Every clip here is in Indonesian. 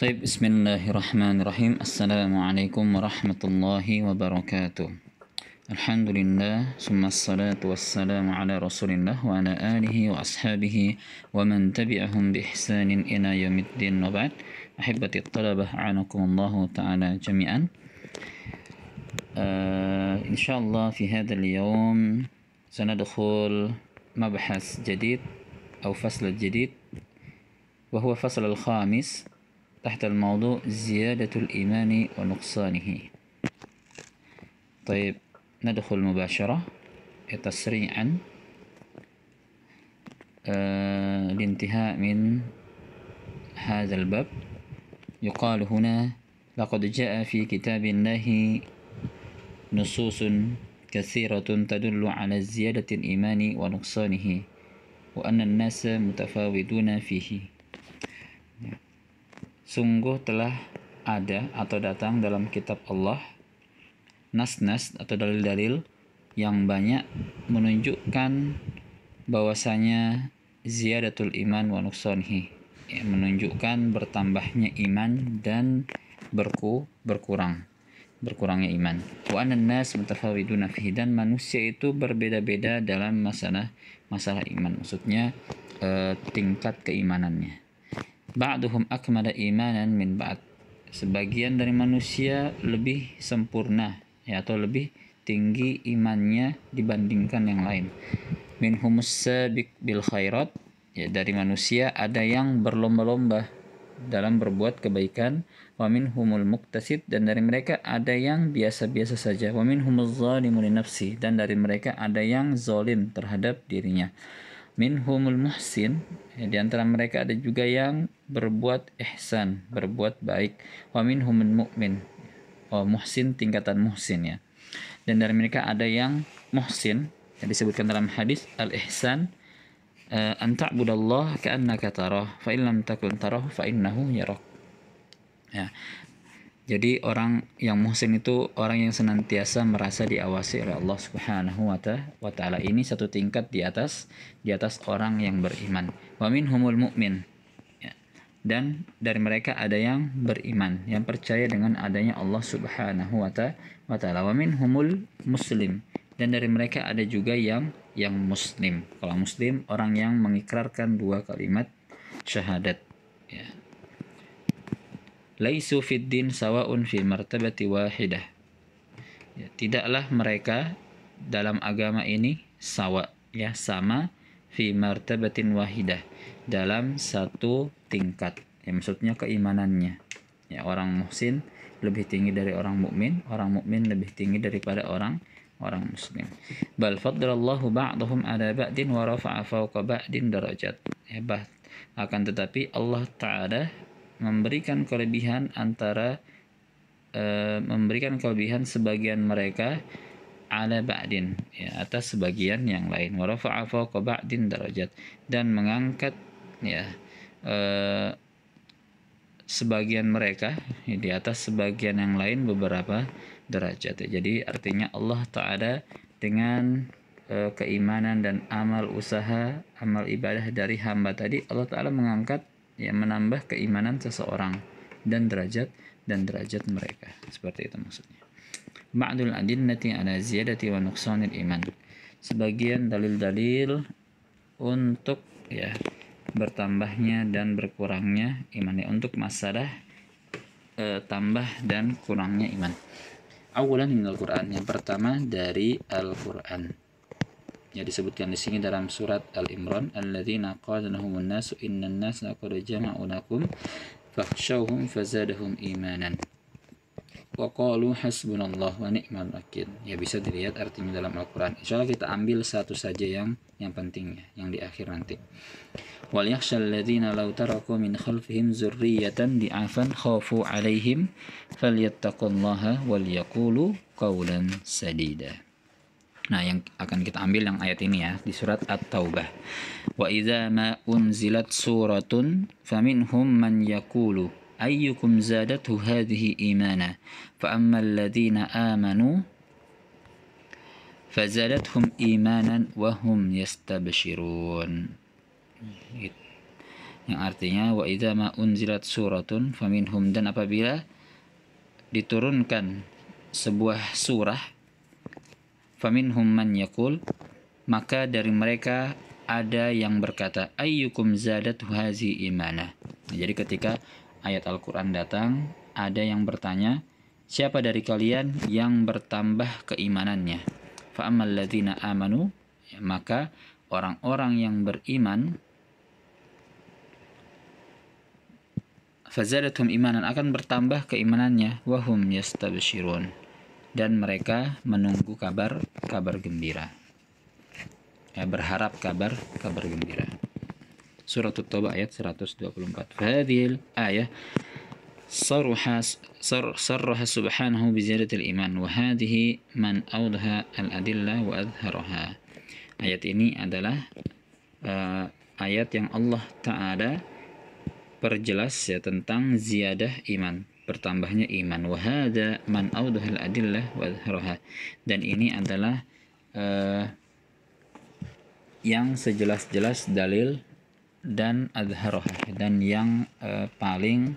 طيب بسم الله الرحمن الرحيم السلام عليكم ورحمة الله وبركاته الحمد لله ثم الصلاة والسلام على رسول الله وعلى آله وأصحابه ومن تبعهم بإحسان إلى يوم الدين وبعد أحبتي الطلبة أعانكم الله تعالى جميعا آه إن شاء الله في هذا اليوم سندخل مبحث جديد أو فصل جديد وهو فصل الخامس تحت الموضوع زيادة الإيمان ونقصانه طيب ندخل مباشرة تسريعا آه الانتهاء من هذا الباب يقال هنا لقد جاء في كتاب الله نصوص كثيرة تدل على زيادة الإيمان ونقصانه وأن الناس متفاوتون فيه sungguh telah ada atau datang dalam kitab Allah nas-nas atau dalil-dalil yang banyak menunjukkan bahwasanya ziyadatul iman wa nuksonhi menunjukkan bertambahnya iman dan berku berkurang berkurangnya iman wa nas mutafawiduna fihi dan manusia itu berbeda-beda dalam masalah masalah iman maksudnya eh, tingkat keimanannya ba'duhum akmala imanan min ba'd sebagian dari manusia lebih sempurna ya atau lebih tinggi imannya dibandingkan yang lain min humus sabiq bil khairat ya dari manusia ada yang berlomba-lomba dalam berbuat kebaikan wamin humul muktasid dan dari mereka ada yang biasa-biasa saja wamin humul zalimun nafsi dan dari mereka ada yang zalim terhadap dirinya minhumul muhsin ya, di antara mereka ada juga yang berbuat ihsan berbuat baik wa minhumul mu'min oh, muhsin tingkatan muhsin ya dan dari mereka ada yang muhsin yang disebutkan dalam hadis al ihsan uh, eh, an ta'budallah ka'annaka tarah fa in lam takun tarahu fa innahu yarak ya jadi orang yang muhsin itu orang yang senantiasa merasa diawasi oleh Allah Subhanahu wa taala. Ini satu tingkat di atas di atas orang yang beriman. Wa minhumul mu'min. Ya. Dan dari mereka ada yang beriman, yang percaya dengan adanya Allah Subhanahu wa taala. Wa minhumul muslim. Dan dari mereka ada juga yang yang muslim. Kalau muslim orang yang mengikrarkan dua kalimat syahadat. Ya laisu fid din sawaun fi martabati wahidah. Ya, tidaklah mereka dalam agama ini sawa ya sama fi martabatin wahidah dalam satu tingkat. Ya, maksudnya keimanannya. Ya, orang muhsin lebih tinggi dari orang mukmin, orang mukmin lebih tinggi daripada orang orang muslim. Bal faddalallahu ba'dhum ala ba'din wa rafa'a fawqa ba'din darajat. Ya, bah, akan tetapi Allah Ta'ala memberikan kelebihan antara e, memberikan kelebihan sebagian mereka ala ba'din ya atas sebagian yang lain wa rafa'a fawqa ba'din darajat dan mengangkat ya e, sebagian mereka ya, di atas sebagian yang lain beberapa derajat ya. Jadi artinya Allah taala dengan e, keimanan dan amal usaha, amal ibadah dari hamba tadi Allah taala mengangkat ya menambah keimanan seseorang dan derajat dan derajat mereka seperti itu maksudnya ba'dul adillati ala ziyadati wa nuqsanil iman sebagian dalil-dalil untuk ya bertambahnya dan berkurangnya imannya untuk masalah e, tambah dan kurangnya iman awalan minal Quran yang pertama dari Al-Quran yang disebutkan di sini dalam surat Al-Imran alladzina qalanhumun nasu innan nas qad jama'u lakum fakhshawhum fazadahum imanan wa qalu hasbunallah wa ni'mal wakil ya bisa dilihat artinya dalam Al-Qur'an insyaallah kita ambil satu saja yang yang pentingnya yang di akhir nanti wal yakhshal ladzina law taraku min khalfihim dzurriyyatan di'afan khafu alaihim falyattaqullaha wal yaqulu qawlan sadida Nah, yang akan kita ambil yang ayat ini ya di surat At-Taubah. Wa idza ma unzilat suratun faminhum man yaqulu ayyukum zadathu hadhihi imana fa ammal ladina amanu fazadathum imanan wa hum yastabshirun. Yang artinya wa idza ma unzilat suratun faminhum dan apabila diturunkan sebuah surah faminhum man yakul maka dari mereka ada yang berkata ayyukum zadat hazi imana nah, jadi ketika ayat Al-Quran datang ada yang bertanya siapa dari kalian yang bertambah keimanannya fa'amal ladhina amanu ya, maka orang-orang yang beriman fazadatum imanan akan bertambah keimanannya wahum yastabshirun dan mereka menunggu kabar kabar gembira. Ya, berharap kabar kabar gembira. Surat at ayat 124. Fadil ayat صرح صرح سبحانه بزيادة الإيمان وهذه من أوضح الأدلة وأظهرها ayat ini adalah uh, ayat yang Allah Ta'ala perjelas ya tentang ziyadah iman bertambahnya iman wahada man audhal adillah wadharoha dan ini adalah uh, yang sejelas-jelas dalil dan adharoha dan yang uh, paling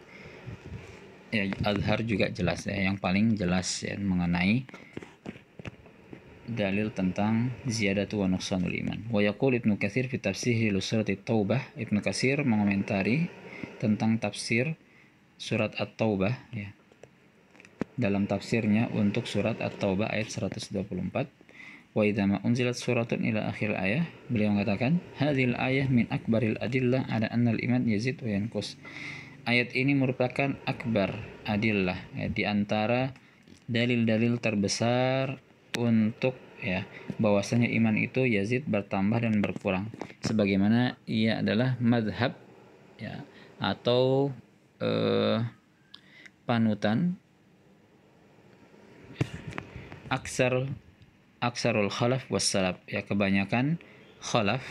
ya, adhar juga jelas ya yang paling jelas ya, mengenai dalil tentang ziyadat wa nuqsanul iman. Wa yaqul Ibnu Katsir fi tafsir li Taubah, Ibnu Katsir mengomentari tentang tafsir surat At-Taubah ya. Dalam tafsirnya untuk surat At-Taubah ayat 124 Wa idza ma unzilat suratun ila akhir ayah, beliau mengatakan, "Hadhil ayah min akbaril adillah ada annal iman yazid wa yanqus." Ayat ini merupakan akbar adillah ya, di antara dalil-dalil terbesar untuk ya bahwasanya iman itu Yazid bertambah dan berkurang sebagaimana ia adalah madhab ya atau eh, panutan aksar aksarul khalaf wassalaf ya kebanyakan khalaf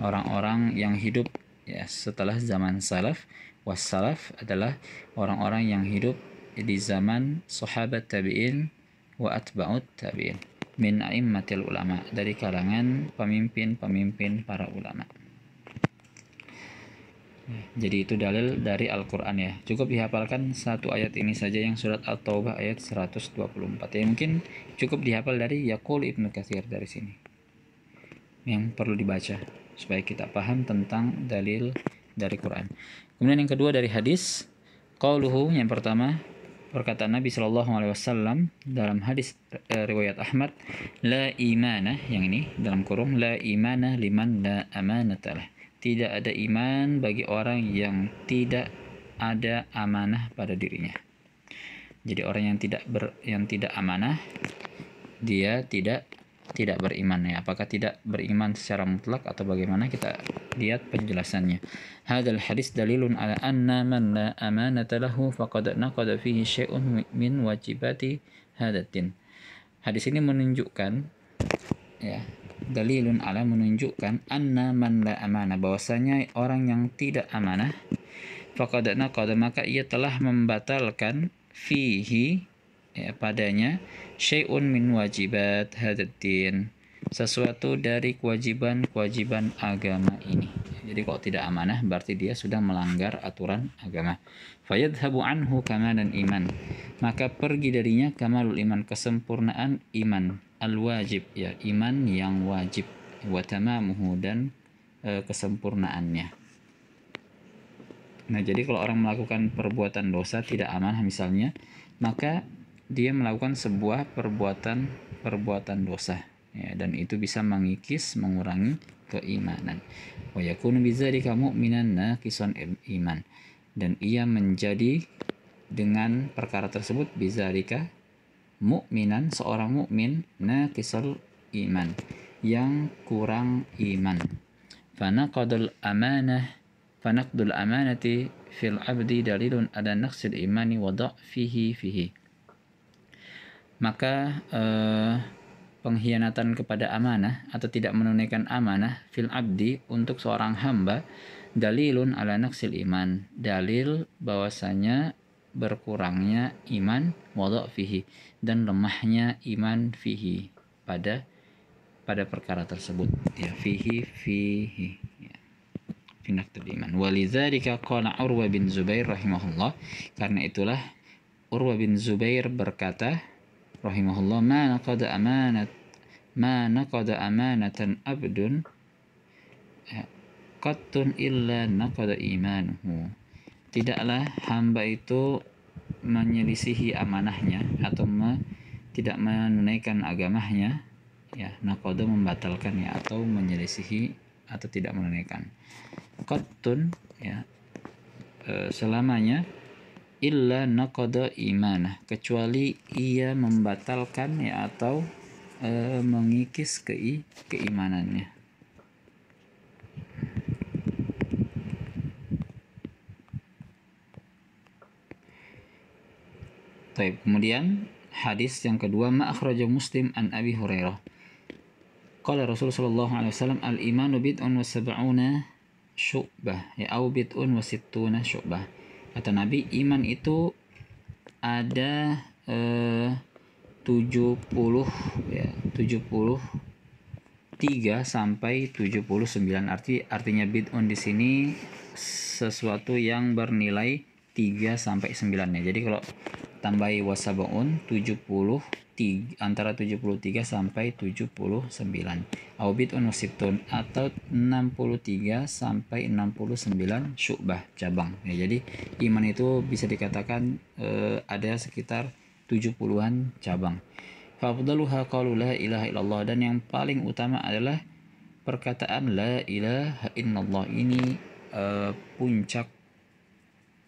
orang-orang yang hidup ya setelah zaman salaf wassalaf adalah orang-orang yang hidup di zaman sahabat tabi'in wa atba'ut tabi'in min a'immatil ulama dari kalangan pemimpin-pemimpin para ulama jadi itu dalil dari Al-Quran ya. Cukup dihafalkan satu ayat ini saja yang surat At-Taubah ayat 124. Ya mungkin cukup dihafal dari Yaqul Ibnu Katsir dari sini. Yang perlu dibaca supaya kita paham tentang dalil dari Quran. Kemudian yang kedua dari hadis qauluhu yang pertama perkataan Nabi Shallallahu Alaihi Wasallam dalam hadis e, riwayat Ahmad la imana yang ini dalam kurung la imana liman la amanatalah tidak ada iman bagi orang yang tidak ada amanah pada dirinya. Jadi orang yang tidak ber, yang tidak amanah dia tidak tidak beriman ya. Apakah tidak beriman secara mutlak atau bagaimana kita lihat penjelasannya. Hadal hadis dalilun ala anna man la amanata lahu faqad naqada fihi syai'un min wajibati hadatin. Hadis ini menunjukkan ya dalilun ala menunjukkan anna man la amanah bahwasanya orang yang tidak amanah faqadna qad maka ia telah membatalkan fihi ya, padanya syai'un min wajibat hadatin sesuatu dari kewajiban-kewajiban agama ini. Jadi kalau tidak amanah berarti dia sudah melanggar aturan agama. Fayadhabu anhu kamalan iman. Maka pergi darinya kamalul iman, kesempurnaan iman al-wajib ya iman yang wajib wa tamamuhu dan e, kesempurnaannya. Nah, jadi kalau orang melakukan perbuatan dosa tidak aman misalnya, maka dia melakukan sebuah perbuatan perbuatan dosa ya, dan itu bisa mengikis mengurangi keimanan. Wa yakunu bidzalika mu'minan kison iman dan ia menjadi dengan perkara tersebut bizarika mukminan seorang mukmin kisal iman yang kurang iman fanaqadul amanah fanaqdul amanati fil abdi dalilun ala naqsil imani wa fihi fihi maka eh, pengkhianatan kepada amanah atau tidak menunaikan amanah fil abdi untuk seorang hamba dalilun ala naqsil iman dalil bahwasanya berkurangnya iman wadok fihi dan lemahnya iman fihi pada pada perkara tersebut ya fihi fihi ya. fi naqdul iman walidzalika qala Urwa bin Zubair rahimahullah karena itulah Urwa bin Zubair berkata rahimahullah ma naqada amanat ma naqada amanatan abdun eh, qattun illa naqada imanuhu tidaklah hamba itu menyelisihi amanahnya atau me, tidak menunaikan agamanya ya nakoda ya atau menyelisihi atau tidak menunaikan kotun ya e, selamanya illa nakoda imanah kecuali ia membatalkan ya atau e, mengikis ke keimanannya Taib. Kemudian hadis yang kedua ma'akhraja Muslim an Abi Hurairah. Qala Rasulullah sallallahu alaihi wasallam al-imanu bid'un wa sab'una syu'bah ya au bid'un wa sittuna syu'bah. Kata Nabi iman itu ada eh, 70 ya 70 3 sampai 79 arti artinya bid'un di sini sesuatu yang bernilai 3 sampai 9 ya. Jadi kalau tambahi wasabaun 70 3, antara 73 sampai 79. Aubit unusibtun atau 63 sampai 69 syubah cabang. Ya, jadi iman itu bisa dikatakan eh, ada sekitar 70-an cabang. Fafdaluha qalu la ilaha illallah dan yang paling utama adalah perkataan la ilaha illallah ini eh, puncak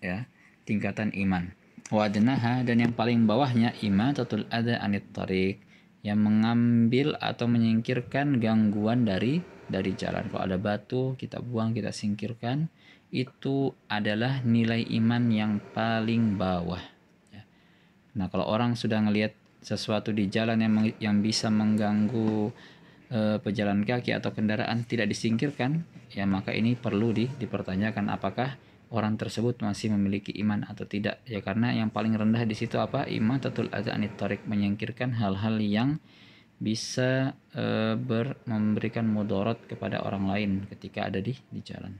ya tingkatan iman wadnaha dan yang paling bawahnya iman tatul ada anit tarik yang mengambil atau menyingkirkan gangguan dari dari jalan kalau ada batu kita buang kita singkirkan itu adalah nilai iman yang paling bawah ya. nah kalau orang sudah ngelihat sesuatu di jalan yang yang bisa mengganggu e, pejalan kaki atau kendaraan tidak disingkirkan ya maka ini perlu di, dipertanyakan apakah orang tersebut masih memiliki iman atau tidak ya karena yang paling rendah di situ apa iman tatul azanitorik menyingkirkan hal-hal yang bisa e, ber, memberikan mudarat kepada orang lain ketika ada di di jalan.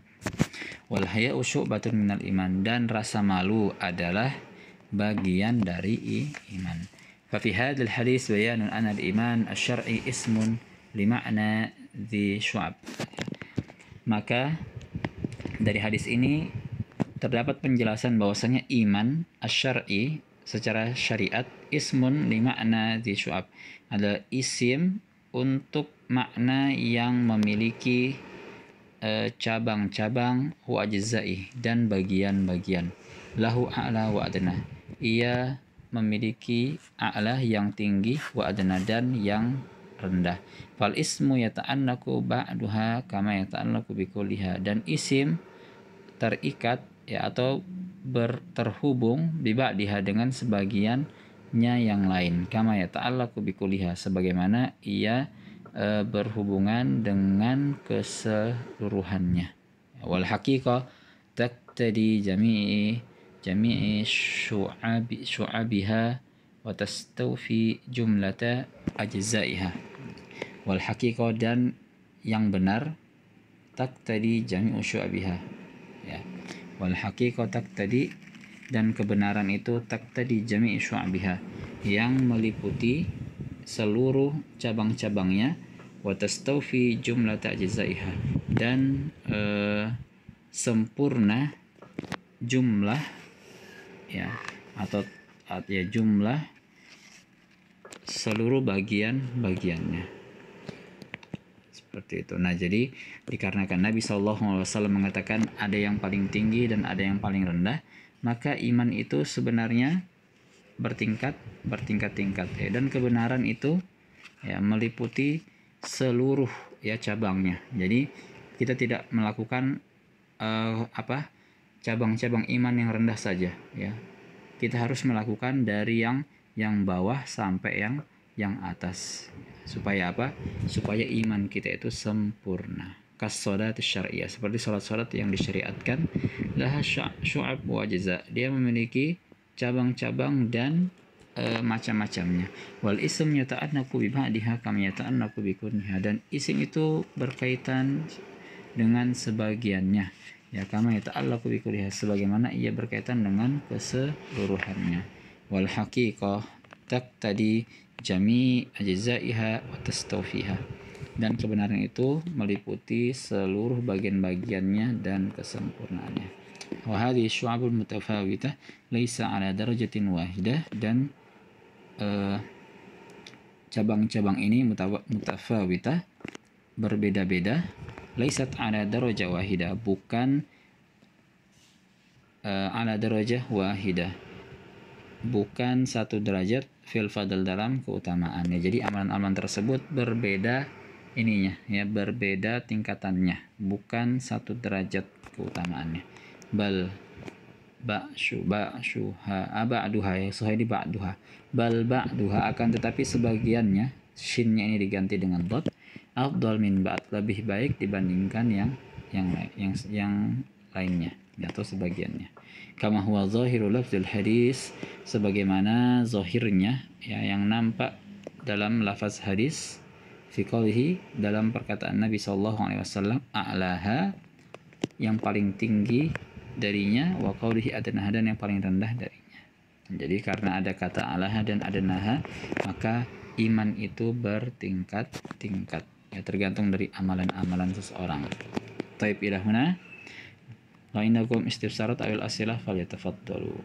Wal usyuk batun minal iman dan rasa malu adalah bagian dari iman. Fa fi hadzal hadis bayanun anna al-iman asy-syar'i ismun li ma'na dhi syu'ab. Maka dari hadis ini terdapat penjelasan bahwasanya iman asyari secara syariat ismun lima ana syu'ab adalah isim untuk makna yang memiliki e, cabang-cabang wajizah wajizai dan bagian-bagian lahu a'la wa adna ia memiliki a'la yang tinggi wa adna dan yang rendah fal ismu yata'annaku ba'duha kama yata'annaku liha dan isim terikat ya atau berterhubung biba'diha dengan sebagiannya yang lain kama ya ta'ala kubikuliha sebagaimana ia e, berhubungan dengan keseluruhannya wal tak taktadi jami'i jami'i syu'abi syu'abiha wa tastawfi jumlata ajza'iha wal haqiqa dan yang benar tak tadi jami'u syu'abiha wal tak tadi dan kebenaran itu tak tadi jami' syu'biha yang meliputi seluruh cabang-cabangnya wa tastawfi jumlah ta'jizaiha dan e, sempurna jumlah ya atau ya jumlah seluruh bagian-bagiannya seperti itu. Nah, jadi dikarenakan Nabi Shallallahu Alaihi Wasallam mengatakan ada yang paling tinggi dan ada yang paling rendah, maka iman itu sebenarnya bertingkat, bertingkat-tingkat, ya. dan kebenaran itu ya meliputi seluruh ya cabangnya. Jadi kita tidak melakukan uh, apa cabang-cabang iman yang rendah saja, ya. Kita harus melakukan dari yang yang bawah sampai yang yang atas supaya apa supaya iman kita itu sempurna itu syariah seperti sholat-sholat yang disyariatkan lah syu'ab wa dia memiliki cabang-cabang dan e, macam-macamnya wal isim yata'annaku naku ba'diha kama nyataan naku bikurnya dan isim itu berkaitan dengan sebagiannya ya kama nyataan naku bikurnya sebagaimana ia berkaitan dengan keseluruhannya wal haqiqah tadi jami ajzaiha wa tastawfiha dan kebenaran itu meliputi seluruh bagian-bagiannya dan kesempurnaannya. Wa hadhihi syu'abul mutafawitah laisa ala darajatin wahidah dan eh, cabang-cabang uh, ini mutafawitah berbeda-beda laisat ala darajah wahidah bukan uh, ala darajah wahidah bukan satu derajat fil fadl dalam keutamaannya. Jadi amalan-amalan tersebut berbeda ininya ya, berbeda tingkatannya, bukan satu derajat keutamaannya. Bal ha aba ah, duha ya ba ba'duha bal ba'duha akan tetapi sebagiannya shinnya ini diganti dengan dot afdal min ba'd lebih baik dibandingkan yang yang yang yang lainnya atau sebagiannya. Kama huwa zahiru lafzul hadis sebagaimana zahirnya ya yang nampak dalam lafaz hadis fi dalam perkataan Nabi sallallahu alaihi wasallam a'laha yang paling tinggi darinya wa qawlihi adnaha dan yang paling rendah darinya. Jadi karena ada kata alaha dan adnaha maka iman itu bertingkat-tingkat ya tergantung dari amalan-amalan seseorang. Taib ilahuna. فإنكم استفسرت أو الأسئلة فليتفضلوا